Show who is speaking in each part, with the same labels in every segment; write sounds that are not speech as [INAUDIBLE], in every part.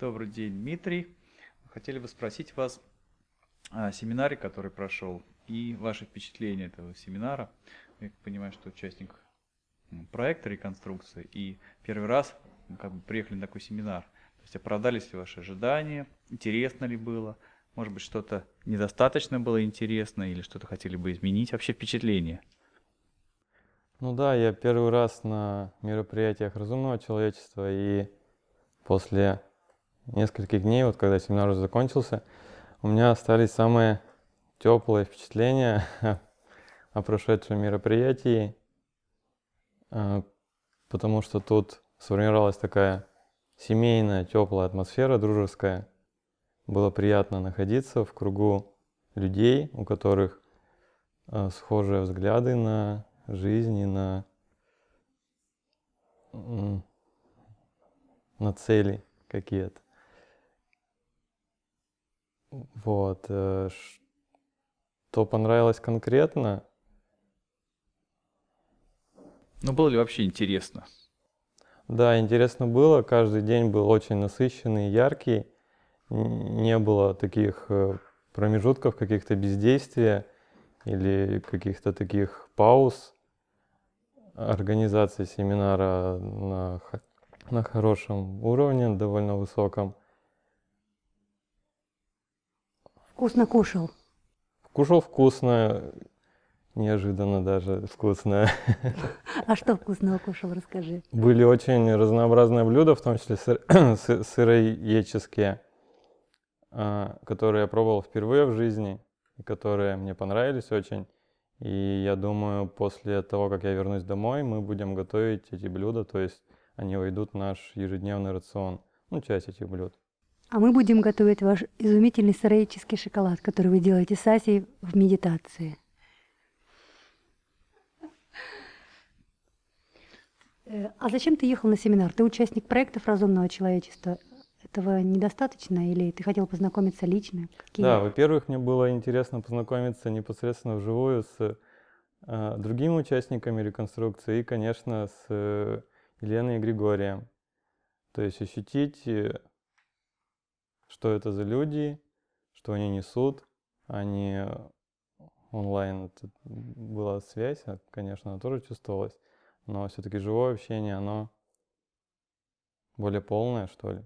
Speaker 1: Добрый день, Дмитрий. Хотели бы спросить вас о семинаре, который прошел, и ваши впечатления этого семинара. Я понимаю, что участник проекта реконструкции и первый раз как бы приехали на такой семинар. То есть оправдались а ли ваши ожидания, интересно ли было, может быть, что-то недостаточно было интересно или что-то хотели бы изменить, вообще впечатление?
Speaker 2: Ну да, я первый раз на мероприятиях разумного человечества и после нескольких дней, вот когда семинар уже закончился, у меня остались самые теплые впечатления [LAUGHS] о прошедшем мероприятии, а, потому что тут сформировалась такая семейная, теплая атмосфера, дружеская. Было приятно находиться в кругу людей, у которых а, схожие взгляды на жизнь и на, на цели какие-то. Вот. Что э, понравилось конкретно?
Speaker 1: Ну, было ли вообще интересно?
Speaker 2: Да, интересно было. Каждый день был очень насыщенный, яркий. Не было таких э, промежутков, каких-то бездействия или каких-то таких пауз. организации семинара на, на хорошем уровне, довольно высоком.
Speaker 3: Вкусно кушал?
Speaker 2: Кушал вкусно, неожиданно даже вкусно. [LAUGHS]
Speaker 3: А что вкусного кушал, расскажи.
Speaker 2: Были очень разнообразные блюда, в том числе сыр, [COUGHS] сыроеческие, а, которые я пробовал впервые в жизни, и которые мне понравились очень. И я думаю, после того, как я вернусь домой, мы будем готовить эти блюда, то есть они войдут в наш ежедневный рацион, ну, часть этих блюд.
Speaker 3: А мы будем готовить ваш изумительный сыроический шоколад, который вы делаете с Асей в медитации. Э, а зачем ты ехал на семинар? Ты участник проектов разумного человечества. Этого недостаточно или ты хотел познакомиться лично? Какие?
Speaker 2: Да, во-первых, мне было интересно познакомиться непосредственно вживую с э, другими участниками реконструкции и, конечно, с э, Еленой и Григорием. То есть ощутить э, что это за люди, что они несут. Они э, онлайн, это была связь, а, конечно, она тоже чувствовалась, но все-таки живое общение, оно более полное, что ли.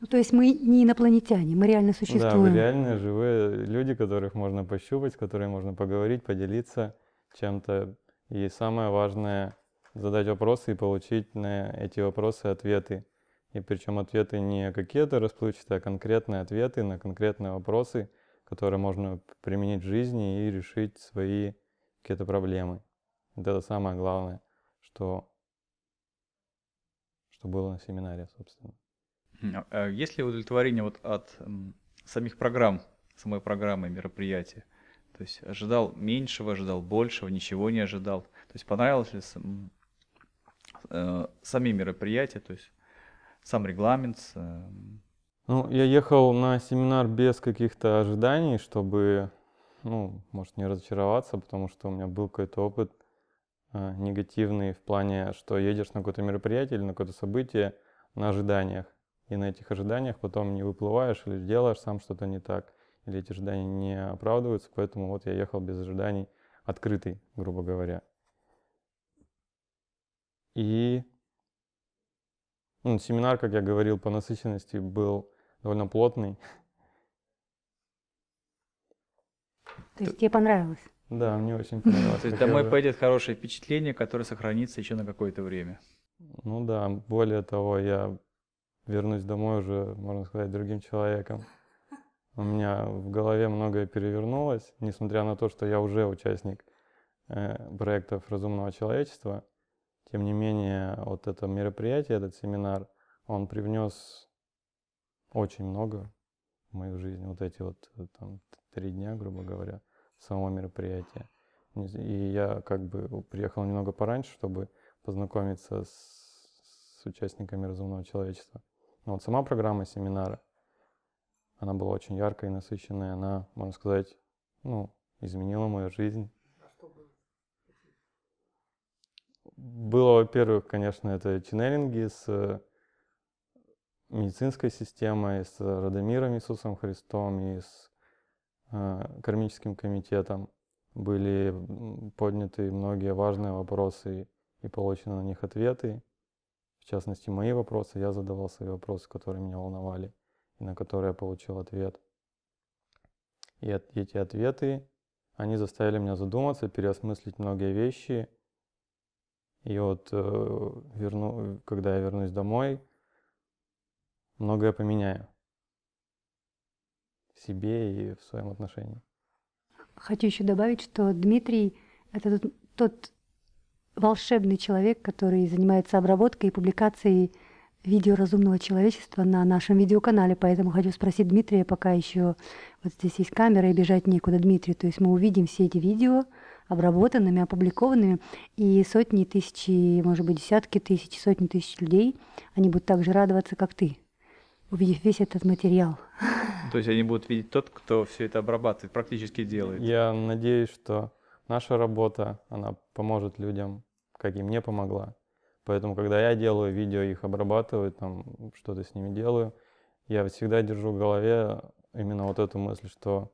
Speaker 3: Ну, то есть мы не инопланетяне, мы реально существуем. Да, мы реальные
Speaker 2: живые люди, которых можно пощупать, с которыми можно поговорить, поделиться чем-то. И самое важное — задать вопросы и получить на эти вопросы ответы. И причем ответы не какие-то расплывчатые, а конкретные ответы на конкретные вопросы, которые можно применить в жизни и решить свои какие-то проблемы. Вот это самое главное, что, что было на
Speaker 1: семинаре, собственно. А, а есть ли удовлетворение вот от самих программ, самой программы мероприятия? То есть ожидал меньшего, ожидал большего, ничего не ожидал. То есть понравилось ли э, сами мероприятия, то есть сам регламент. Э,
Speaker 2: ну, я ехал на семинар без каких-то ожиданий, чтобы, ну, может, не разочароваться, потому что у меня был какой-то опыт э, негативный в плане, что едешь на какое-то мероприятие или на какое-то событие на ожиданиях, и на этих ожиданиях потом не выплываешь или делаешь сам что-то не так, или эти ожидания не оправдываются, поэтому вот я ехал без ожиданий открытый, грубо говоря. И ну, семинар, как я говорил, по насыщенности был довольно плотный.
Speaker 3: То есть тебе понравилось?
Speaker 2: Да, мне очень понравилось. То есть домой
Speaker 1: пойдет хорошее впечатление, которое сохранится еще на какое-то время. Ну да, более того,
Speaker 2: я вернусь домой уже, можно сказать, другим человеком. У меня в голове многое перевернулось, несмотря на то, что я уже участник э, проектов разумного человечества. Тем не менее, вот это мероприятие, этот семинар, он привнес очень много в мою жизнь. Вот эти вот э, там, три дня, грубо говоря, самого мероприятия. И я как бы приехал немного пораньше, чтобы познакомиться с, с участниками разумного человечества. Но вот сама программа семинара, она была очень яркая и насыщенная. Она, можно сказать, ну, изменила мою жизнь. было, во-первых, конечно, это ченнелинги с э, медицинской системой, с Радомиром Иисусом Христом и с э, Кармическим комитетом. Были подняты многие важные вопросы и получены на них ответы. В частности, мои вопросы. Я задавал свои вопросы, которые меня волновали и на которые я получил ответ. И эти ответы, они заставили меня задуматься, переосмыслить многие вещи – и вот э, верну, когда я вернусь домой, многое поменяю в себе и в своем отношении.
Speaker 3: Хочу еще добавить, что Дмитрий – это тот, тот волшебный человек, который занимается обработкой и публикацией видео разумного человечества на нашем видеоканале, поэтому хочу спросить Дмитрия, пока еще вот здесь есть камера и бежать некуда, Дмитрий, то есть мы увидим все эти видео, обработанными, опубликованными, и сотни тысяч, может быть, десятки тысяч, сотни тысяч людей, они будут так же радоваться, как ты, увидев весь этот материал.
Speaker 1: То есть они будут видеть тот, кто все это обрабатывает, практически делает.
Speaker 2: Я надеюсь, что наша работа, она поможет людям, как и мне помогла. Поэтому, когда я делаю видео, их обрабатываю, там что-то с ними делаю, я всегда держу в голове именно вот эту мысль, что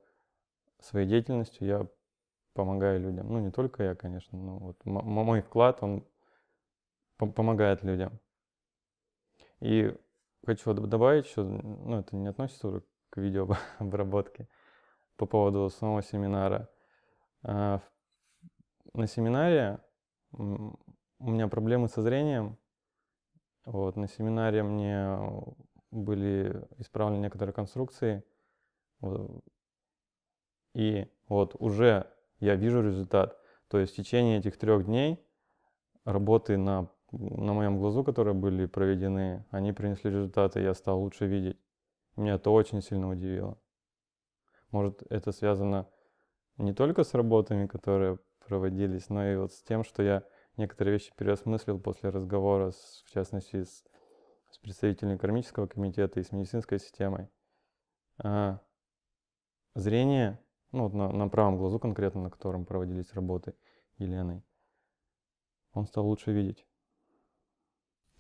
Speaker 2: своей деятельностью я помогаю людям. Ну, не только я, конечно, но вот мой вклад, он помогает людям. И хочу добавить еще, ну, это не относится уже к видеообработке, [LAUGHS] по поводу самого семинара. А, на семинаре у меня проблемы со зрением. Вот, на семинаре мне были исправлены некоторые конструкции. И вот уже я вижу результат. То есть в течение этих трех дней работы на, на моем глазу, которые были проведены, они принесли результаты, я стал лучше видеть. Меня это очень сильно удивило. Может, это связано не только с работами, которые проводились, но и вот с тем, что я некоторые вещи переосмыслил после разговора, с, в частности, с, с представителями кармического комитета и с медицинской системой. А зрение ну вот на, на правом глазу конкретно, на котором проводились работы Еленой, он стал лучше видеть.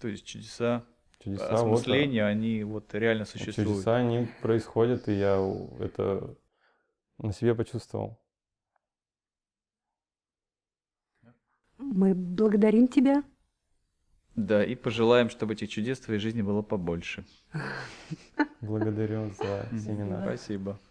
Speaker 1: То есть чудеса, чудеса э, осмысления, вот, они вот реально а существуют. Чудеса,
Speaker 2: они происходят, и я это на себе почувствовал.
Speaker 3: Мы благодарим тебя.
Speaker 1: Да, и пожелаем, чтобы этих чудес в твоей жизни было побольше. Благодарю за семинар. Спасибо.